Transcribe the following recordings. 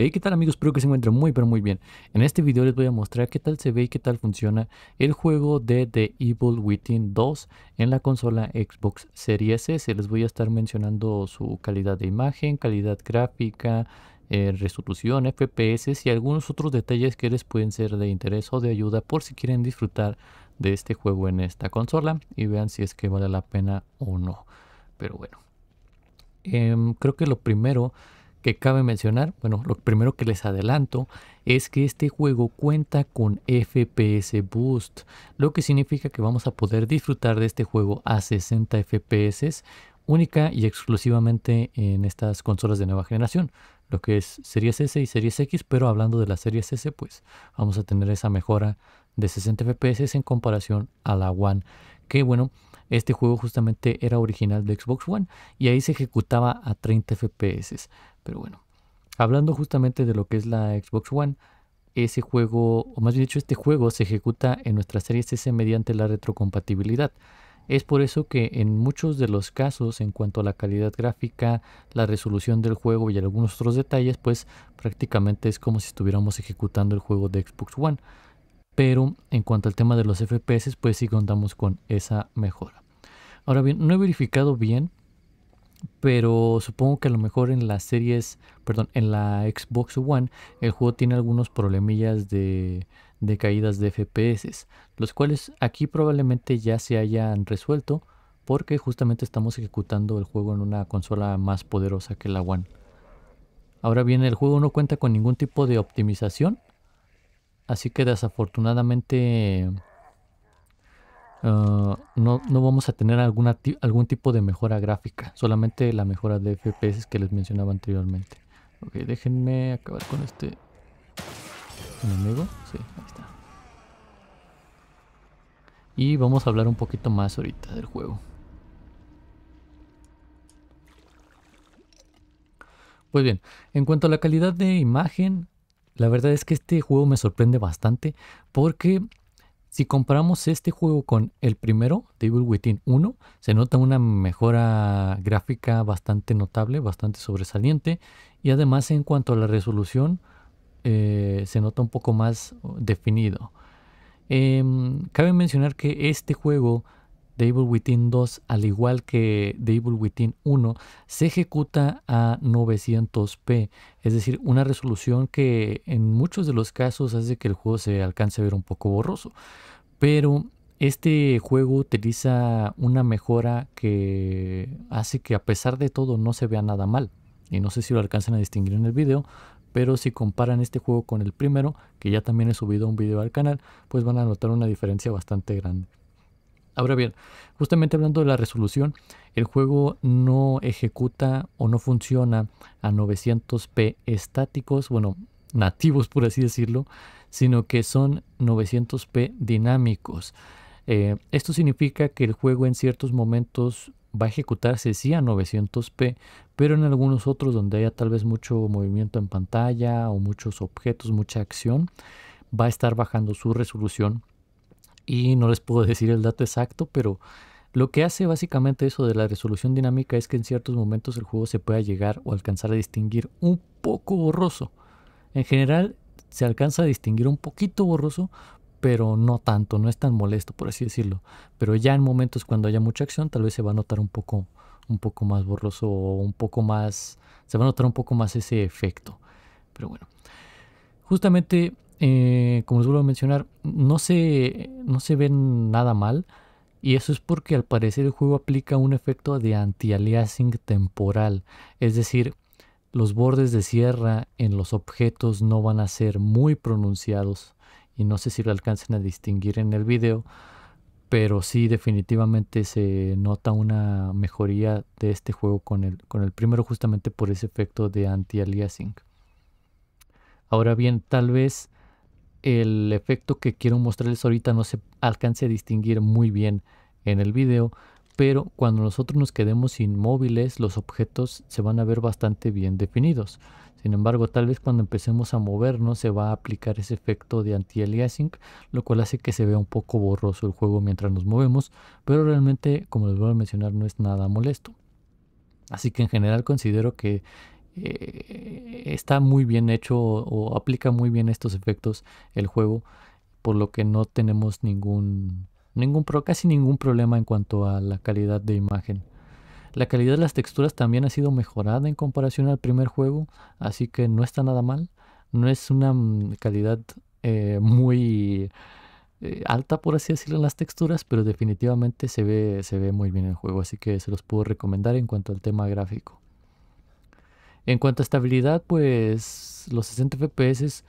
Hey, ¿qué tal amigos? Espero que se encuentren muy pero muy bien. En este video les voy a mostrar qué tal se ve y qué tal funciona el juego de The Evil Within 2 en la consola Xbox Series S. Les voy a estar mencionando su calidad de imagen, calidad gráfica, eh, resolución, FPS y algunos otros detalles que les pueden ser de interés o de ayuda por si quieren disfrutar de este juego en esta consola y vean si es que vale la pena o no. Pero bueno, em, creo que lo primero que cabe mencionar, bueno, lo primero que les adelanto es que este juego cuenta con FPS Boost, lo que significa que vamos a poder disfrutar de este juego a 60 FPS única y exclusivamente en estas consolas de nueva generación, lo que es Series S y Series X, pero hablando de la Series S, pues vamos a tener esa mejora de 60 FPS en comparación a la One, que bueno, este juego justamente era original de Xbox One y ahí se ejecutaba a 30 FPS. Pero bueno, hablando justamente de lo que es la Xbox One, ese juego, o más bien dicho, este juego se ejecuta en nuestra serie S mediante la retrocompatibilidad. Es por eso que en muchos de los casos, en cuanto a la calidad gráfica, la resolución del juego y algunos otros detalles, pues prácticamente es como si estuviéramos ejecutando el juego de Xbox One. Pero en cuanto al tema de los FPS, pues sí contamos con esa mejora. Ahora bien, no he verificado bien, pero supongo que a lo mejor en las series, perdón, en la Xbox One, el juego tiene algunos problemillas de, de caídas de FPS, los cuales aquí probablemente ya se hayan resuelto porque justamente estamos ejecutando el juego en una consola más poderosa que la One. Ahora bien, el juego no cuenta con ningún tipo de optimización, así que desafortunadamente Ah, no, no, vamos a tener alguna algún tipo de mejora gráfica, solamente la mejora de FPS que les mencionaba anteriormente. Ok, déjenme acabar con este enemigo. Sí, ahí está. Y vamos a hablar un poquito más ahorita del juego. Pues bien, en cuanto a la calidad de imagen, la verdad es que este juego me sorprende bastante porque si comparamos este juego con el primero, Devil Within 1, se nota una mejora gráfica bastante notable, bastante sobresaliente. Y además en cuanto a la resolución, eh, se nota un poco más oh, definido. Em, cabe mencionar que este juego The Within 2, al igual que The Within 1, se ejecuta a 900p, es decir, una resolución que en muchos de los casos hace que el juego se alcance a ver un poco borroso. Pero este juego utiliza una mejora que hace que a pesar de todo no se vea nada mal. Y no sé si lo alcanzan a distinguir en el video, pero si comparan este juego con el primero, que ya también he subido un video al canal, pues van a notar una diferencia bastante grande. Ahora bien, justamente hablando de la resolución, el juego no ejecuta o no funciona a 900p estáticos, bueno, nativos por así decirlo, sino que son 900p dinámicos. Eh, esto significa que el juego en ciertos momentos va a ejecutarse sí a 900p, pero en algunos otros donde haya tal vez mucho movimiento en pantalla o muchos objetos, mucha acción, va a estar bajando su resolución y no les puedo decir el dato exacto, pero lo que hace básicamente eso de la resolución dinámica es que en ciertos momentos el juego se pueda llegar o alcanzar a distinguir un poco borroso. En general se alcanza a distinguir un poquito borroso, pero no tanto, no es tan molesto por así decirlo. Pero ya en momentos cuando haya mucha acción tal vez se va a notar un poco, un poco más borroso o un poco más, se va a notar un poco más ese efecto. Pero bueno, justamente eh, como les vuelvo a mencionar, no se, no se ven nada mal. Y eso es porque al parecer el juego aplica un efecto de anti-aliasing temporal. Es decir, los bordes de sierra en los objetos no van a ser muy pronunciados. Y no sé si lo alcancen a distinguir en el video. Pero sí, definitivamente se nota una mejoría de este juego con el, con el primero justamente por ese efecto de anti-aliasing. Ahora bien, tal vez el efecto que quiero mostrarles ahorita no se alcance a distinguir muy bien en el video, pero cuando nosotros nos quedemos inmóviles los objetos se van a ver bastante bien definidos. Sin embargo, tal vez cuando empecemos a movernos se va a aplicar ese efecto de anti-aliasing, lo cual hace que se vea un poco borroso el juego mientras nos movemos, pero realmente, como les voy a mencionar, no es nada molesto. Así que en general considero que eh, está muy bien hecho o, aplica muy bien estos efectos el juego, por lo que no tenemos ningún, ningún pro, casi ningún problema en cuanto a la calidad de imagen. La calidad de las texturas también ha sido mejorada en comparación al primer juego, así que no está nada mal. No es una mm, calidad eh, muy eh, alta, por así decirlo, en las texturas, pero definitivamente se ve, se ve muy bien el juego, así que se los puedo recomendar en cuanto al tema gráfico. En cuanto a estabilidad, pues los 60 FPS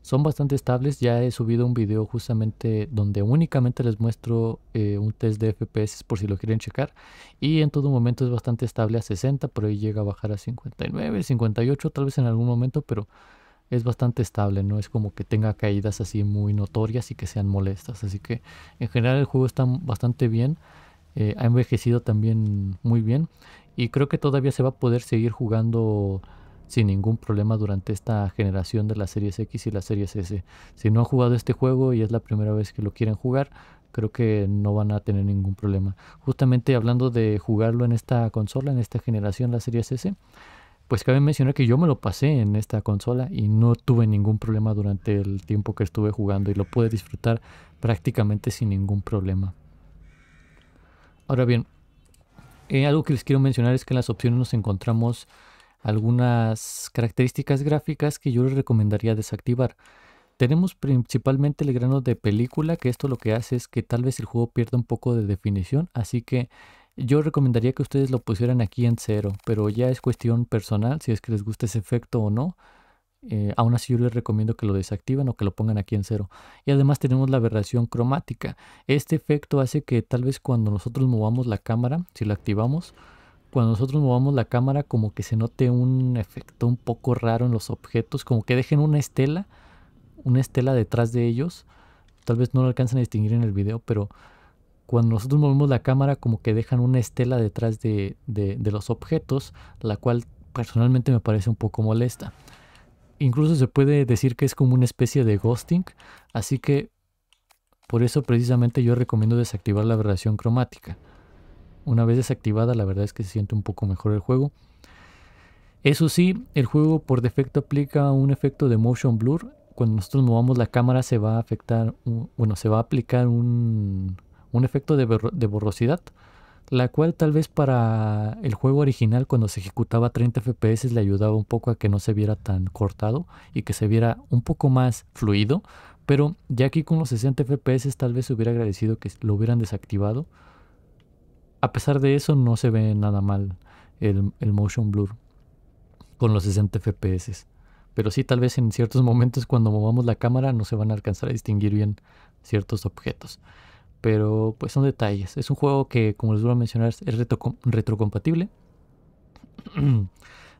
son bastante estables. Ya he subido un video justamente donde únicamente les muestro eh, un test de FPS por si lo quieren checar. Y en todo momento es bastante estable a 60, por ahí llega a bajar a 59, 58 tal vez en algún momento, pero es bastante estable. No es como que tenga caídas así muy notorias y que sean molestas. Así que en general el juego está bastante bien. Eh, ha envejecido también muy bien y creo que todavía se va a poder seguir jugando sin ningún problema durante esta generación de las series X y la series S. Si no han jugado este juego y es la primera vez que lo quieren jugar, creo que no van a tener ningún problema. Justamente hablando de jugarlo en esta consola, en esta generación, la series S, pues cabe mencionar que yo me lo pasé en esta consola y no tuve ningún problema durante el tiempo que estuve jugando y lo pude disfrutar prácticamente sin ningún problema. Ahora bien, eh, algo que les quiero mencionar es que en las opciones nos encontramos algunas características gráficas que yo les recomendaría desactivar. Tenemos principalmente el grano de película, que esto lo que hace es que tal vez el juego pierda un poco de definición, así que yo recomendaría que ustedes lo pusieran aquí en cero, pero ya es cuestión personal si es que les gusta ese efecto o no. Eh, aún así yo les recomiendo que lo desactiven o que lo pongan aquí en cero. Y además tenemos la aberración cromática. Este efecto hace que tal vez cuando nosotros movamos la cámara, si la activamos, cuando nosotros movamos la cámara como que se note un efecto un poco raro en los objetos, como que dejen una estela, una estela detrás de ellos. Tal vez no lo alcancen a distinguir en el video, pero cuando nosotros movemos la cámara como que dejan una estela detrás de, de los objetos, la cual personalmente me parece un poco molesta incluso se puede decir que es como una especie de ghosting, así que por eso precisamente yo recomiendo desactivar la aberración cromática. Una vez desactivada la verdad es que se siente un poco mejor el juego. Eso sí, el juego por defecto aplica un efecto de motion blur. Cuando nosotros movamos la cámara se va a afectar, bueno, se va a aplicar un, efecto de borrosidad la cual tal vez para el juego original cuando se ejecutaba 30 FPS le ayudaba un poco a que no se viera tan cortado y que se viera un poco más fluido, pero ya aquí con los 60 FPS tal vez se hubiera agradecido que lo hubieran desactivado. A pesar de eso no se ve nada mal el, motion blur con los 60 FPS. Pero sí, tal vez en ciertos momentos cuando movamos la cámara no se van a alcanzar a distinguir bien ciertos objetos pero pues son detalles. Es un juego que, como les voy a mencionar, es retro retrocompatible.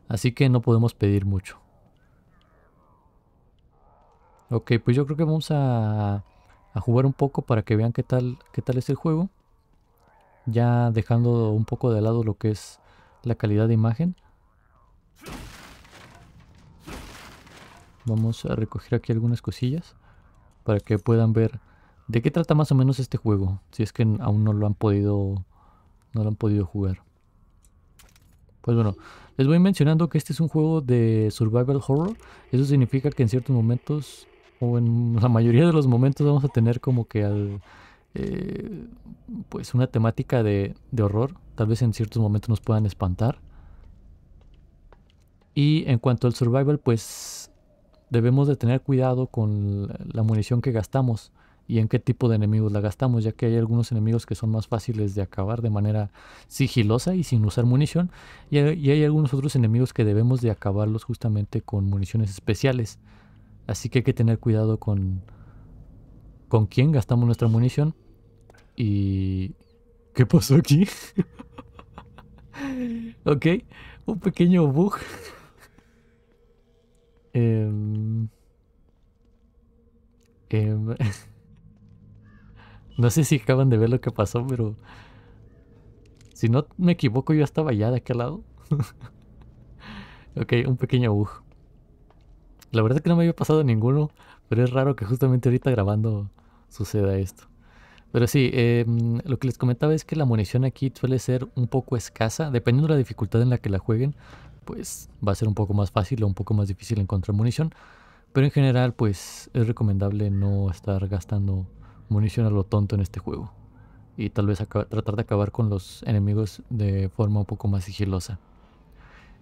Así que no podemos pedir mucho. Ok, pues yo creo que vamos a, jugar un poco para que vean qué tal, qué tal es el juego. Ya dejando un poco de lado lo que es la calidad de imagen. Vamos a recoger aquí algunas cosillas para que puedan ver ¿De qué trata más o menos este juego? Si es que aún no lo han podido, no lo han podido jugar. Pues bueno, les voy mencionando que este es un juego de survival horror. Eso significa que en ciertos momentos, o en la mayoría de los momentos, vamos a tener como que al, eh, pues una temática de, de horror. Tal vez en ciertos momentos nos puedan espantar. Y en cuanto al survival, pues debemos de tener cuidado con la munición que gastamos y en qué tipo de enemigos la gastamos, ya que hay algunos enemigos que son más fáciles de acabar de manera sigilosa y sin usar munición, y hay, algunos otros enemigos que debemos de acabarlos justamente con municiones especiales. Así que hay que tener cuidado con, con quién gastamos nuestra munición y... ¿Qué pasó aquí? ok, un pequeño bug. Eh... No sé si acaban de ver lo que pasó, pero... Si no me equivoco, yo estaba ya de aquel lado. ok, un pequeño bug. La verdad es que no me había pasado ninguno, pero es raro que justamente ahorita grabando suceda esto. Pero sí, em, lo que les comentaba es que la munición aquí suele ser un poco escasa, dependiendo de la dificultad en la que la jueguen, pues va a ser un poco más fácil o un poco más difícil encontrar munición. Pero en general, pues es recomendable no estar gastando munición a lo tonto en este juego. Y tal vez tratar de acabar con los enemigos de forma un poco más sigilosa.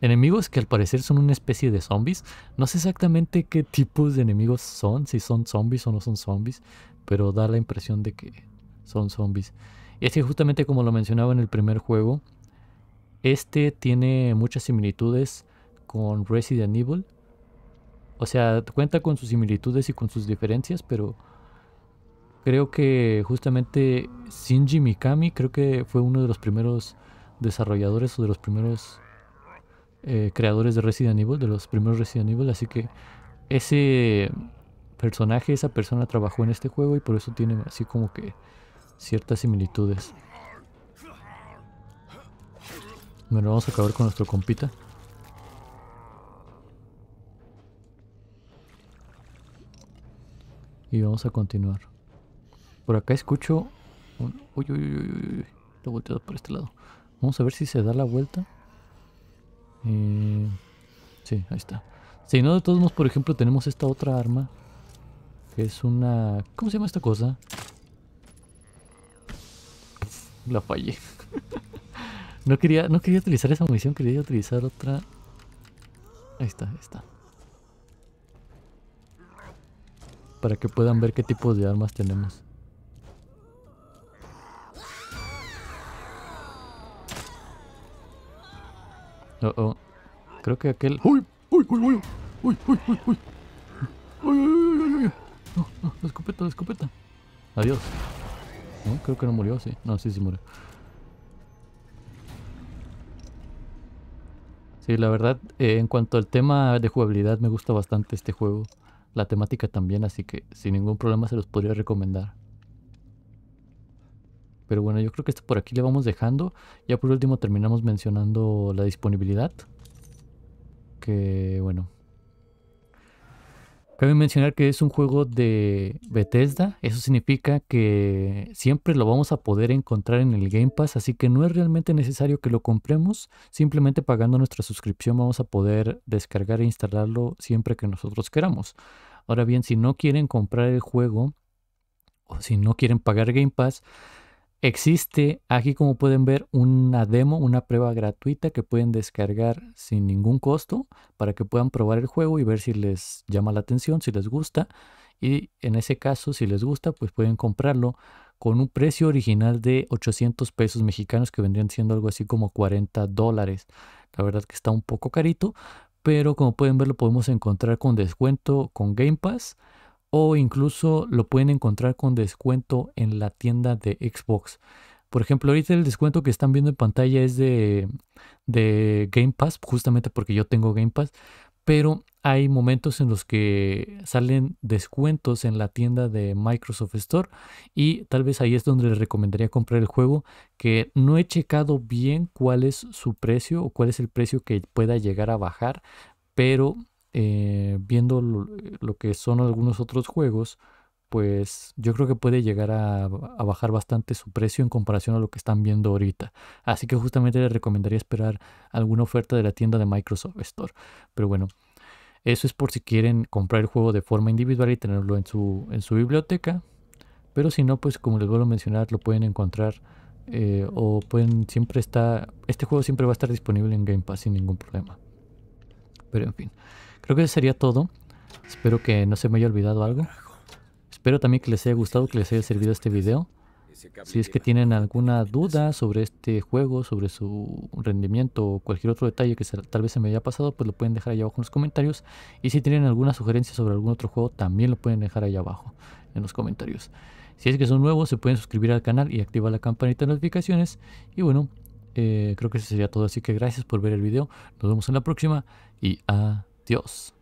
Enemigos que al parecer son una especie de zombies. No sé exactamente qué tipos de enemigos son, si son zombies o no son zombies, pero da la impresión de que son zombies. Y Es que justamente como lo mencionaba en el primer juego, este tiene muchas similitudes con Resident Evil. O sea, cuenta con sus similitudes y con sus diferencias, pero Creo que justamente Shinji Mikami creo que fue uno de los primeros desarrolladores o de los primeros eh, creadores de Resident Evil, de los primeros Resident Evil, así que ese personaje, esa persona trabajó en este juego y por eso tiene así como que ciertas similitudes. Bueno, vamos a acabar con nuestro compita. Y vamos a continuar. Por acá escucho... Un... Uy, uy, volteado por este lado. Vamos a ver si se da la vuelta. Eh, sí, ahí está. Si no, de todos modos, por ejemplo, tenemos esta otra arma. Que es una... ¿Cómo se llama esta cosa? La fallé. no, quería, no quería utilizar esa munición, quería utilizar otra... Ahí está, ahí está. Para que puedan ver qué tipo de armas tenemos. Oh, oh. Creo que aquel... ¡Uy! ¡Uy, uy, uy! ¡Uy, uy, uy, uy! ¡Uy, uy, uy, uy! la escopeta, la escopeta. Adiós. No, creo que no murió, sí. No, sí, sí murió. Sí, la verdad, eh, en cuanto al tema de jugabilidad, me gusta bastante este juego. La temática también, así que sin ningún problema se los podría recomendar. Pero bueno, yo creo que esto por aquí le vamos dejando. Ya por último terminamos mencionando la disponibilidad. Que bueno. Cabe mencionar que es un juego de Bethesda. Eso significa que siempre lo vamos a poder encontrar en el Game Pass. Así que no es realmente necesario que lo compremos. Simplemente pagando nuestra suscripción vamos a poder descargar e instalarlo siempre que nosotros queramos. Ahora bien, si no quieren comprar el juego o si no quieren pagar Game Pass Existe aquí, como pueden ver, una demo, una prueba gratuita que pueden descargar sin ningún costo para que puedan probar el juego y ver si les llama la atención, si les gusta. Y en ese caso, si les gusta, pues pueden comprarlo con un precio original de 800 pesos mexicanos que vendrían siendo algo así como 40 dólares. La verdad que está un poco carito, pero como pueden ver lo podemos encontrar con descuento con Game Pass o incluso lo pueden encontrar con descuento en la tienda de Xbox. Por ejemplo, ahorita el descuento que están viendo en pantalla es de, de Game Pass, justamente porque yo tengo Game Pass, pero hay momentos en los que salen descuentos en la tienda de Microsoft Store y tal vez ahí es donde les recomendaría comprar el juego que no he checado bien cuál es su precio o cuál es el precio que pueda llegar a bajar, pero eh, viendo lo, que son algunos otros juegos, pues yo creo que puede llegar a, bajar bastante su precio en comparación a lo que están viendo ahorita. Así que justamente les recomendaría esperar alguna oferta de la tienda de Microsoft Store. Pero bueno, eso es por si quieren comprar el juego de forma individual y tenerlo en su, en su biblioteca. Pero si no, pues como les vuelvo a mencionar, lo pueden encontrar eh, o pueden siempre estar, este juego siempre va a estar disponible en Game Pass sin ningún problema. Pero en fin. Creo que eso sería todo. Espero que no se me haya olvidado algo. Espero también que les haya gustado, que les haya servido este video. Si es que tienen alguna duda sobre este juego, sobre su rendimiento o cualquier otro detalle que tal vez se me haya pasado, pues lo pueden dejar ahí abajo en los comentarios. Y si tienen alguna sugerencia sobre algún otro juego, también lo pueden dejar ahí abajo en los comentarios. Si es que son nuevos, se pueden suscribir al canal y activar la campanita de notificaciones. Y bueno, eh, creo que eso sería todo. Así que gracias por ver el video. Nos vemos en la próxima y adiós. Dios.